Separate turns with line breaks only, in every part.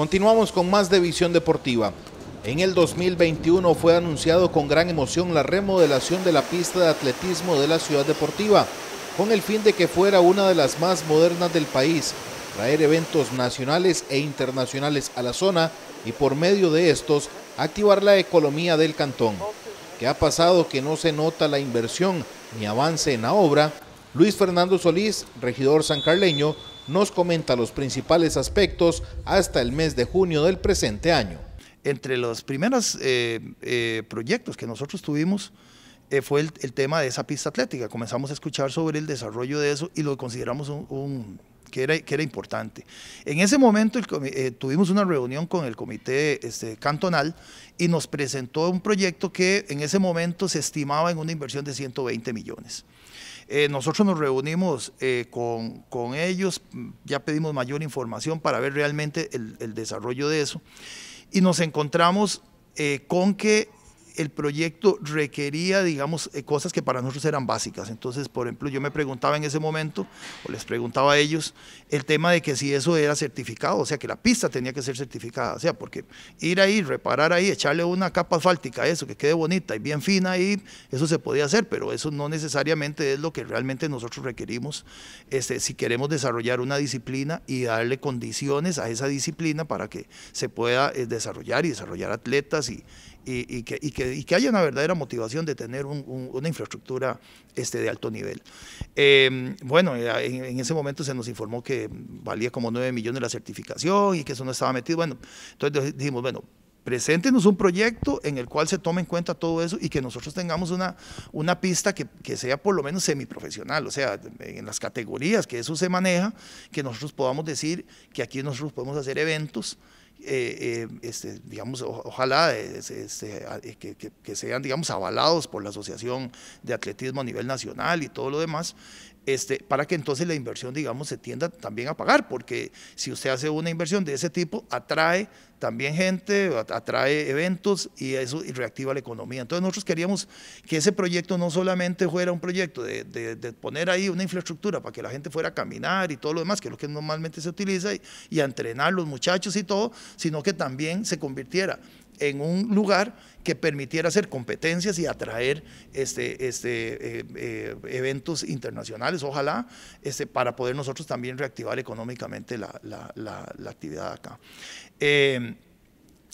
Continuamos con más de Visión Deportiva. En el 2021 fue anunciado con gran emoción la remodelación de la pista de atletismo de la ciudad deportiva, con el fin de que fuera una de las más modernas del país, traer eventos nacionales e internacionales a la zona y por medio de estos activar la economía del cantón. ¿Qué ha pasado que no se nota la inversión ni avance en la obra? Luis Fernando Solís, regidor sancarleño, nos comenta los principales aspectos hasta
el mes de junio del presente año. Entre los primeros eh, eh, proyectos que nosotros tuvimos eh, fue el, tema de esa pista atlética. Comenzamos a escuchar sobre el desarrollo de eso y lo consideramos un, que era, importante. En ese momento tuvimos una reunión con el comité este, cantonal y nos presentó un proyecto que en ese momento se estimaba en una inversión de 120 millones. Eh, nosotros nos reunimos eh, con, ellos, ya pedimos mayor información para ver realmente el, desarrollo de eso y nos encontramos eh, con que el proyecto requería, digamos, eh, cosas que para nosotros eran básicas. Entonces, por ejemplo, yo me preguntaba en ese momento, o les preguntaba a ellos, el tema de que si eso era certificado, o sea, que la pista tenía que ser certificada, o sea, porque ir ahí, reparar ahí, echarle una capa asfáltica a eso, que quede bonita y bien fina ahí, eso se podía hacer, pero eso no necesariamente es lo que realmente nosotros requerimos este, si queremos desarrollar una disciplina y darle condiciones a esa disciplina para que se pueda eh, desarrollar y desarrollar atletas y, y, que, haya una verdadera motivación de tener una infraestructura este, de alto nivel. Em, bueno, en, ese momento se nos informó que valía como 9 millones la certificación y que eso no estaba metido. Bueno, entonces dijimos, bueno, preséntenos un proyecto en el cual se tome en cuenta todo eso y que nosotros tengamos una, una pista que, que, sea por lo menos semiprofesional, o sea, en las categorías que eso se maneja, que nosotros podamos decir que aquí nosotros podemos hacer eventos digamos, ojalá que, sean, digamos, avalados por la Asociación de Atletismo a nivel nacional y todo lo demás, este, para que entonces la inversión, digamos, se tienda también a pagar, porque si usted hace una inversión de ese tipo, atrae también gente, atrae eventos y eso reactiva la economía. Entonces nosotros queríamos que ese proyecto no solamente fuera un proyecto de, poner ahí una infraestructura para que la gente fuera a caminar y todo lo demás, que es lo que normalmente se utiliza, y, a entrenar los muchachos y todo, sino que también se convirtiera en un lugar que permitiera hacer competencias y atraer este, este, eh, eh, eventos internacionales, ojalá, este, para poder nosotros también reactivar económicamente la, la, la, actividad acá. Em,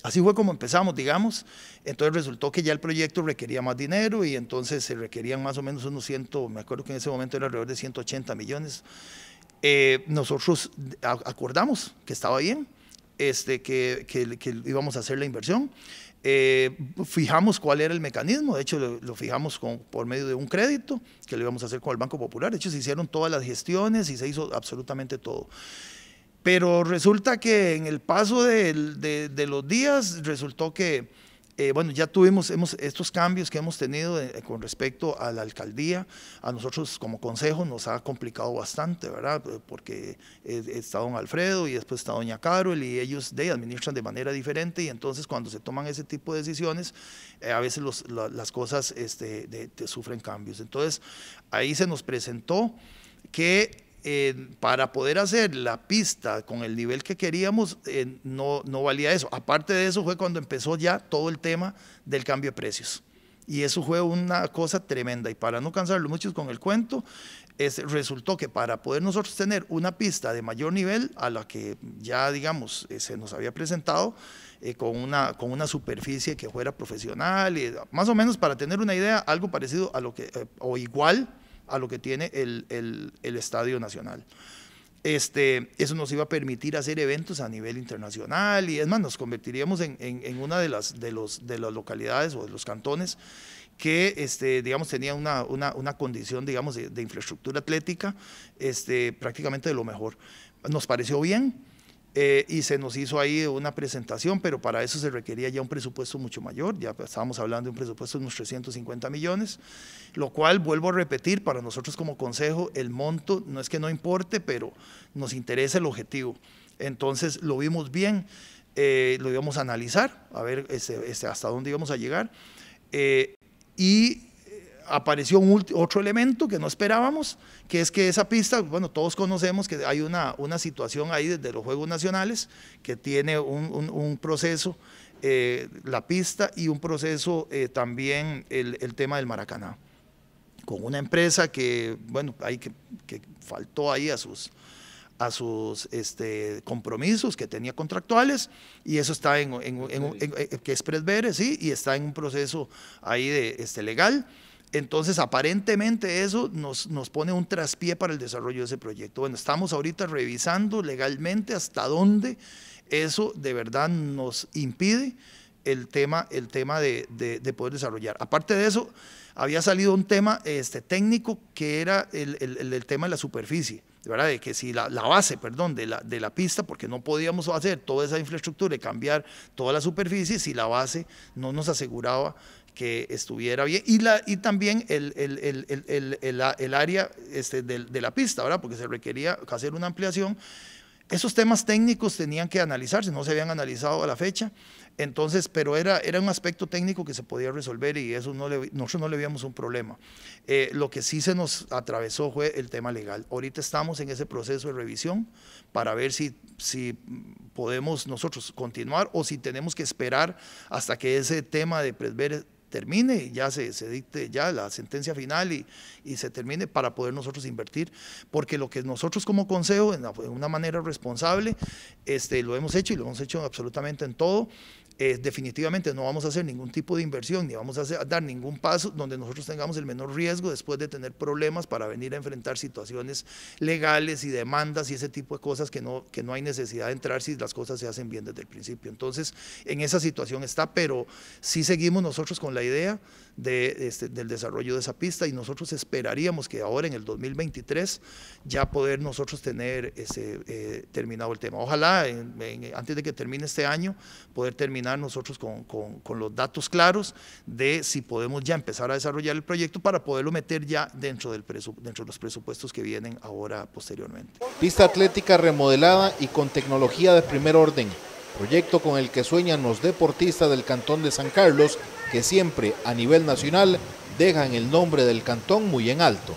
así fue como empezamos, digamos. Entonces resultó que ya el proyecto requería más dinero y entonces se requerían más o menos unos 100, me acuerdo que en ese momento era alrededor de 180 millones. Eh, nosotros acordamos que estaba bien, este, que, que, íbamos a hacer la inversión. Eh, fijamos cuál era el mecanismo, de hecho lo, fijamos con, por medio de un crédito que lo íbamos a hacer con el Banco Popular, de hecho se hicieron todas las gestiones y se hizo absolutamente todo. Pero resulta que en el paso de los días resultó que eh, bueno, ya tuvimos hemos, estos cambios que hemos tenido eh, con respecto a la alcaldía, a nosotros como consejo nos ha complicado bastante, ¿verdad? Eh, porque está don Alfredo y después está doña Carol y ellos administran de manera diferente y entonces cuando se toman ese tipo de decisiones, a veces las cosas este, sufren cambios. Entonces, ahí se nos presentó que para poder hacer la pista con el nivel que queríamos, eh, no, no valía eso. Aparte de eso fue cuando empezó ya todo el tema del cambio de precios. Y eso fue una cosa tremenda. Y para no cansarlo muchos con el cuento, resultó que para poder nosotros tener una pista de mayor nivel a la que ya, digamos, eh, se nos había presentado, eh, con, una, con una superficie que fuera profesional, y, más o menos para tener una idea, algo parecido a lo que, o igual a lo que tiene el, Estadio Nacional. Este, eso nos iba a permitir hacer eventos a nivel internacional y es más, nos convertiríamos en, una de las, de, los, de las localidades o de los cantones que este, digamos, tenía una, condición digamos, de, infraestructura atlética este, prácticamente de lo mejor. Nos pareció bien, eh, y se nos hizo ahí una presentación, pero para eso se requería ya un presupuesto mucho mayor, ya estábamos hablando de un presupuesto de unos 350 millones, lo cual vuelvo a repetir, para nosotros como consejo el monto no es que no importe, pero nos interesa el objetivo. Entonces lo vimos bien, eh, lo íbamos a analizar, a ver este, este, hasta dónde íbamos a llegar. Eh, y apareció otro elemento que no esperábamos, que es que esa pista, bueno, todos conocemos que hay una, una situación ahí desde los Juegos Nacionales que tiene un, un, proceso, eh, la pista y un proceso eh, también el, el, tema del Maracaná, con una empresa que, bueno, hay que, que faltó ahí a sus, a sus este, compromisos que tenía contractuales y eso está en, que es presbere, sí, y está en un proceso ahí de este, legal. Entonces, aparentemente eso nos, nos pone un traspié para el desarrollo de ese proyecto. Bueno, estamos ahorita revisando legalmente hasta dónde eso de verdad nos impide el tema, el tema de, poder desarrollar. Aparte de eso, había salido un tema este, técnico que era el, tema de la superficie, de ¿verdad? de que si la, base, perdón, de la, de la pista, porque no podíamos hacer toda esa infraestructura y cambiar toda la superficie si la base no nos aseguraba que estuviera bien. Y, la, y también el, el, el, el área este, de, de, la pista, ¿verdad? Porque se requería hacer una ampliación. Esos temas técnicos tenían que analizarse, no se habían analizado a la fecha. Entonces, pero era, era un aspecto técnico que se podía resolver y eso no le, nosotros no le veíamos un problema. Eh, lo que sí se nos atravesó fue el tema legal. Ahorita estamos en ese proceso de revisión para ver si, si podemos nosotros continuar o si tenemos que esperar hasta que ese tema de prever termine y ya se, dicte ya la sentencia final y, y, se termine para poder nosotros invertir, porque lo que nosotros como consejo, en una manera responsable, este, lo hemos hecho y lo hemos hecho absolutamente en todo, eh, definitivamente no vamos a hacer ningún tipo de inversión ni vamos a, dar ningún paso donde nosotros tengamos el menor riesgo después de tener problemas para venir a enfrentar situaciones legales y demandas y ese tipo de cosas que no, que no hay necesidad de entrar si las cosas se hacen bien desde el principio. Entonces, en esa situación está, pero sí seguimos nosotros con la idea de, este, del desarrollo de esa pista y nosotros esperaríamos que ahora en el 2023 ya poder nosotros tener ese, eh, terminado el tema. Ojalá antes de que termine este año poder terminar nosotros con, los datos claros de si podemos ya empezar a desarrollar el proyecto para poderlo meter ya dentro, del dentro de los presupuestos que vienen ahora posteriormente.
Pista atlética remodelada y con tecnología de primer orden, proyecto con el que sueñan los deportistas del Cantón de San Carlos, que siempre a nivel nacional dejan el nombre del cantón muy en alto.